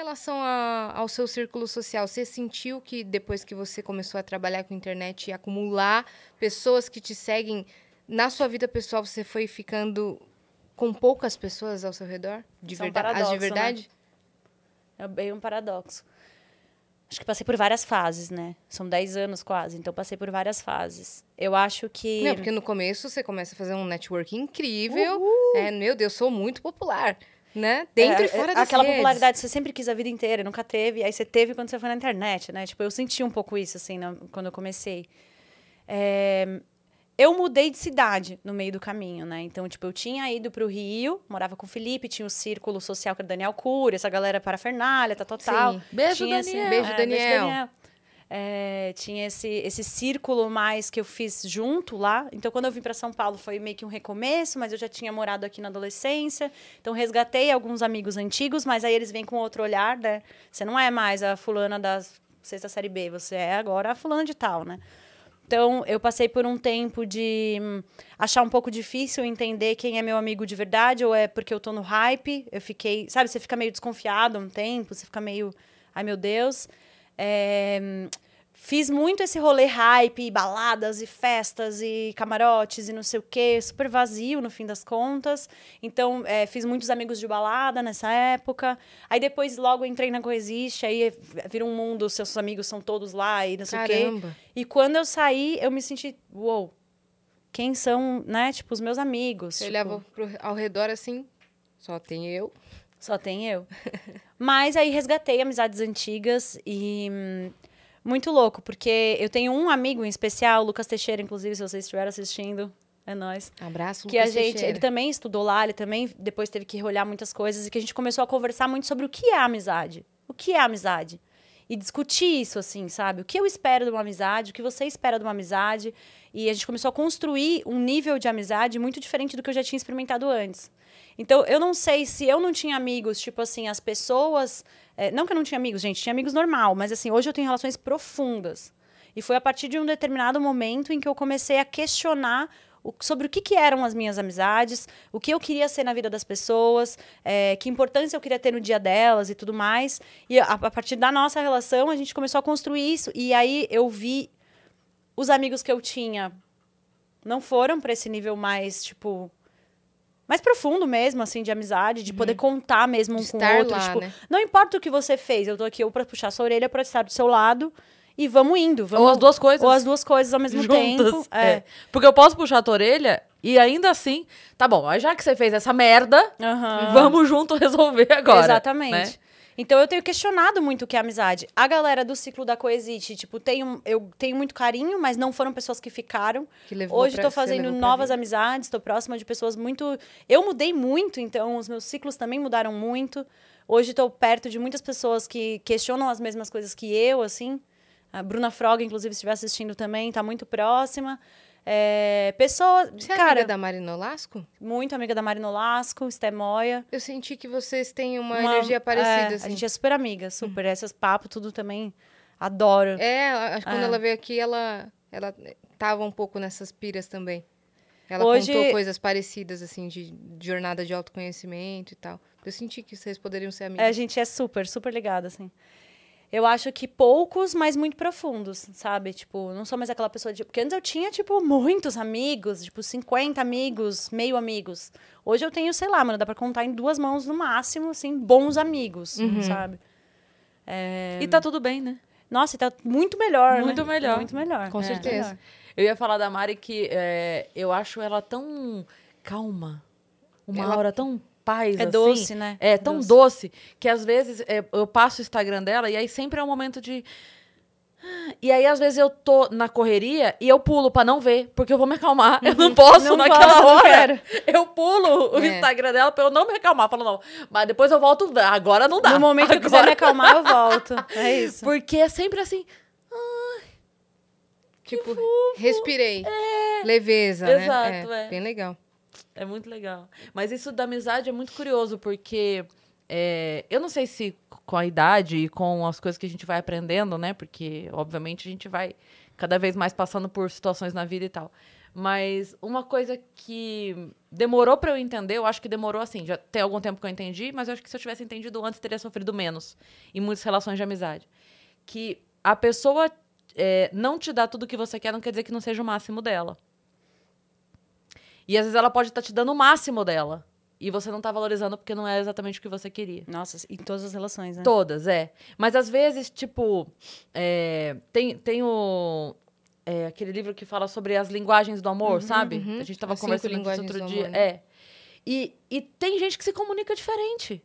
relação a, ao seu círculo social, você sentiu que depois que você começou a trabalhar com internet e acumular pessoas que te seguem, na sua vida pessoal você foi ficando com poucas pessoas ao seu redor? De São é verdade? Um de né? verdade? Né? É bem um paradoxo. Acho que passei por várias fases, né? São 10 anos quase, então passei por várias fases. Eu acho que. Não, porque no começo você começa a fazer um network incrível. Uhul. É, meu Deus, sou muito popular né? É, Dentro é, e fora é, das Aquela redes. popularidade que você sempre quis a vida inteira, nunca teve, aí você teve quando você foi na internet, né? Tipo, eu senti um pouco isso, assim, na, quando eu comecei. É, eu mudei de cidade no meio do caminho, né? Então, tipo, eu tinha ido pro Rio, morava com o Felipe, tinha o círculo social que era é o Daniel Cury, essa galera Fernália tá total. Sim. Beijo, tinha, Daniel. Assim, beijo, é, Daniel. Beijo, Daniel. É, tinha esse, esse círculo mais que eu fiz junto lá. Então, quando eu vim para São Paulo, foi meio que um recomeço, mas eu já tinha morado aqui na adolescência. Então, resgatei alguns amigos antigos, mas aí eles vêm com outro olhar, né? Você não é mais a fulana da sexta série B, você é agora a fulana de tal, né? Então, eu passei por um tempo de hum, achar um pouco difícil entender quem é meu amigo de verdade, ou é porque eu tô no hype. Eu fiquei, sabe, você fica meio desconfiado um tempo, você fica meio, ai meu Deus. É, hum, Fiz muito esse rolê hype, e baladas e festas e camarotes e não sei o quê, super vazio no fim das contas. Então, é, fiz muitos amigos de balada nessa época. Aí depois logo entrei na Coexiste, aí vira um mundo, seus amigos são todos lá e não sei Caramba. o quê. E quando eu saí, eu me senti, uou, wow, quem são, né, tipo, os meus amigos? Você tipo... olhava pro, ao redor assim, só tem eu. Só tem eu. Mas aí resgatei amizades antigas e hum, muito louco, porque eu tenho um amigo em especial, Lucas Teixeira, inclusive, se vocês estiverem assistindo, é nós. Abraço, que Lucas a gente, Teixeira. ele também estudou lá, ele também depois teve que olhar muitas coisas e que a gente começou a conversar muito sobre o que é amizade. O que é amizade? e discutir isso, assim, sabe? O que eu espero de uma amizade, o que você espera de uma amizade. E a gente começou a construir um nível de amizade muito diferente do que eu já tinha experimentado antes. Então, eu não sei se eu não tinha amigos, tipo assim, as pessoas. É, não que eu não tinha amigos, gente, tinha amigos normal, mas assim, hoje eu tenho relações profundas. E foi a partir de um determinado momento em que eu comecei a questionar o, sobre o que, que, eram as minhas amizades, o que eu queria ser na vida das pessoas, é, que importância eu queria ter no dia delas e tudo mais. E a, a partir da nossa relação, a gente começou a construir isso. E aí eu vi os amigos que eu tinha não foram para esse nível mais, tipo, mais profundo mesmo, assim, de amizade, de uhum. poder contar mesmo um de com o outro. Lá, tipo, né? não importa o que você fez, eu tô aqui ou pra puxar sua orelha pra estar do seu lado e vamos indo. Vamos, ou as duas coisas. Ou as duas coisas ao mesmo Juntas, tempo. É. é. Porque eu posso puxar a tua orelha e ainda assim, tá bom, já que você fez essa merda, uhum. vamos junto resolver agora. Exatamente. Né? Então eu tenho questionado muito o que é amizade. A galera do ciclo da coesite tipo, tenho, eu tenho muito carinho, mas não foram pessoas que ficaram. Que Hoje estou fazendo novas amizades, estou próxima de pessoas muito. Eu mudei muito, então os meus ciclos também mudaram muito. Hoje estou perto de muitas pessoas que questionam as mesmas coisas que eu, assim. A Bruna Frog, inclusive, estiver assistindo também, está muito próxima. É, pessoa. Você é cara, é amiga da Marina Olasco, Muito amiga da Olasco, Nolasco, Moia. Eu senti que vocês têm uma, uma energia é, parecida. É, assim. A gente é super amiga, hum. super. Uhum. Essas papos, tudo também. Adoro. É, acho que quando é. ela veio aqui, ela, ela tava um pouco nessas piras também. Ela Hoje... contou coisas parecidas, assim, de, de jornada de autoconhecimento e tal. Eu senti que vocês poderiam ser é, amigas. É, a gente é super, super ligada, assim eu acho que poucos, mas muito profundos, sabe? Tipo, não sou mais aquela pessoa de. Porque antes eu tinha, tipo, muitos amigos, tipo, 50 amigos, meio amigos. Hoje eu tenho, sei lá, mano, dá pra contar em duas mãos no máximo, assim, bons amigos, uhum. sabe? É... E tá tudo bem, né? Nossa, tá muito melhor. Né? Muito né? melhor. Muito melhor. Com é. certeza. Eu ia falar da Mari que é, eu acho ela tão calma. Uma ela... aura tão paz. É assim. doce, né? É tão doce, doce que às vezes é, eu passo o Instagram dela e aí sempre é um momento de. Ah", e aí, às vezes, eu tô na correria e eu pulo pra não ver, porque eu vou me acalmar. Eu não uhum. posso não naquela posso, hora. Eu pulo o é. Instagram dela pra eu não me acalmar. Falo, não. Mas depois eu volto. Agora não dá. No momento Agora... que eu quiser me acalmar, eu volto. É isso. Porque é sempre assim. Ai, tipo, respirei. É. Leveza. Né? Exato, né? é. Bem legal. É muito legal. Mas isso da amizade é muito curioso, porque é, eu não sei se com a idade e com as coisas que a gente vai aprendendo, né? Porque, obviamente, a gente vai cada vez mais passando por situações na vida e tal. Mas uma coisa que demorou para eu entender, eu acho que demorou assim, já tem algum tempo que eu entendi, mas eu acho que se eu tivesse entendido antes, teria sofrido menos em muitas relações de amizade. Que a pessoa é, não te dá tudo o que você quer, não quer dizer que não seja o máximo dela. E às vezes ela pode estar tá te dando o máximo dela. E você não tá valorizando porque não é exatamente o que você queria. Nossa, em todas as relações, né? Todas, é. Mas às vezes, tipo, é, tem, tem o. É, aquele livro que fala sobre as linguagens do amor, uhum, sabe? Uhum. A gente tava as conversando isso outro dia. Amor, né? É. E, e tem gente que se comunica diferente.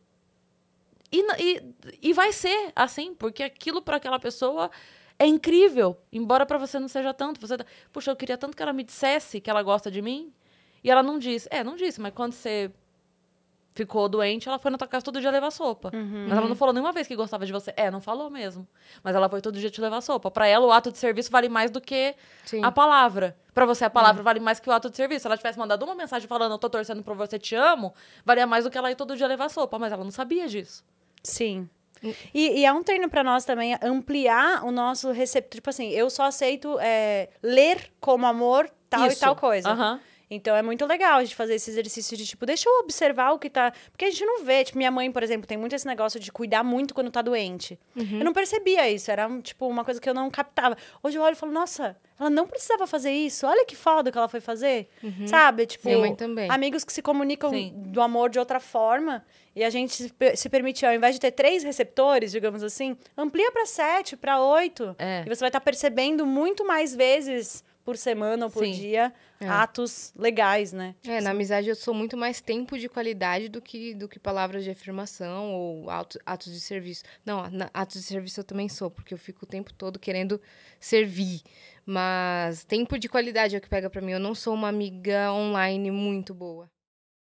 E, e, e vai ser assim, porque aquilo para aquela pessoa é incrível, embora para você não seja tanto. Você, tá, puxa, eu queria tanto que ela me dissesse que ela gosta de mim, e ela não disse. É, não disse, mas quando você ficou doente, ela foi na tua casa todo dia levar sopa. Uhum. Mas ela não falou nenhuma vez que gostava de você. É, não falou mesmo. Mas ela foi todo dia te levar sopa. Para ela, o ato de serviço vale mais do que Sim. a palavra. Para você, a palavra uhum. vale mais que o ato de serviço. Se ela tivesse mandado uma mensagem falando, eu tô torcendo por você, te amo, valia mais do que ela ir todo dia levar sopa. Mas ela não sabia disso. Sim. E, e, é um treino para nós também ampliar o nosso receptor. Tipo assim, eu só aceito é, ler como amor tal Isso. e tal coisa. Uhum. Então é muito legal a gente fazer esse exercício de tipo, deixa eu observar o que tá. Porque a gente não vê. Tipo, minha mãe, por exemplo, tem muito esse negócio de cuidar muito quando tá doente. Uhum. Eu não percebia isso. Era, tipo, uma coisa que eu não captava. Hoje eu olho e falo, nossa, ela não precisava fazer isso. Olha que foda que ela foi fazer. Uhum. Sabe? Tipo, mãe também. amigos que se comunicam Sim. do amor de outra forma. E a gente se permite, ao invés de ter três receptores, digamos assim, amplia para sete, para oito. É. E você vai estar tá percebendo muito mais vezes por semana ou por Sim. dia é. atos legais, né? É, na amizade eu sou muito mais tempo de qualidade do que, do que palavras de afirmação ou atos, atos de serviço. Não, na, atos de serviço eu também sou, porque eu fico o tempo todo querendo servir. Mas tempo de qualidade é o que pega para mim. Eu não sou uma amiga online muito boa.